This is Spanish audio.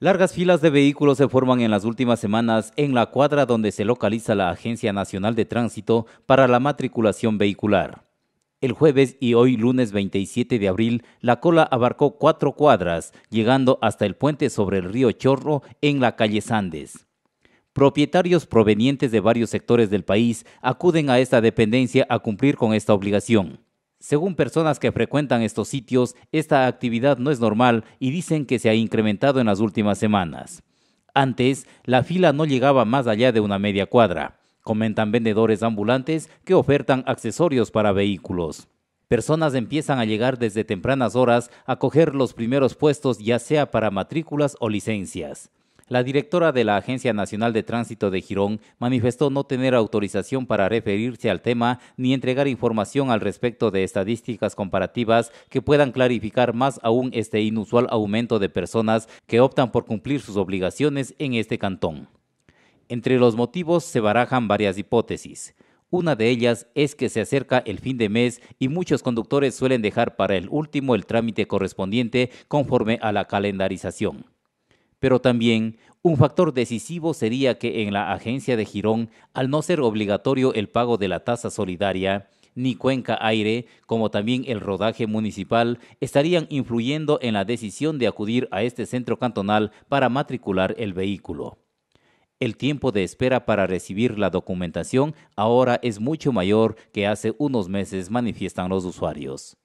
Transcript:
Largas filas de vehículos se forman en las últimas semanas en la cuadra donde se localiza la Agencia Nacional de Tránsito para la Matriculación Vehicular. El jueves y hoy lunes 27 de abril, la cola abarcó cuatro cuadras, llegando hasta el puente sobre el río Chorro en la calle Sandes. Propietarios provenientes de varios sectores del país acuden a esta dependencia a cumplir con esta obligación. Según personas que frecuentan estos sitios, esta actividad no es normal y dicen que se ha incrementado en las últimas semanas. Antes, la fila no llegaba más allá de una media cuadra, comentan vendedores ambulantes que ofertan accesorios para vehículos. Personas empiezan a llegar desde tempranas horas a coger los primeros puestos ya sea para matrículas o licencias. La directora de la Agencia Nacional de Tránsito de Girón manifestó no tener autorización para referirse al tema ni entregar información al respecto de estadísticas comparativas que puedan clarificar más aún este inusual aumento de personas que optan por cumplir sus obligaciones en este cantón. Entre los motivos se barajan varias hipótesis. Una de ellas es que se acerca el fin de mes y muchos conductores suelen dejar para el último el trámite correspondiente conforme a la calendarización. Pero también un factor decisivo sería que en la agencia de Girón, al no ser obligatorio el pago de la tasa solidaria, ni Cuenca Aire, como también el rodaje municipal, estarían influyendo en la decisión de acudir a este centro cantonal para matricular el vehículo. El tiempo de espera para recibir la documentación ahora es mucho mayor que hace unos meses, manifiestan los usuarios.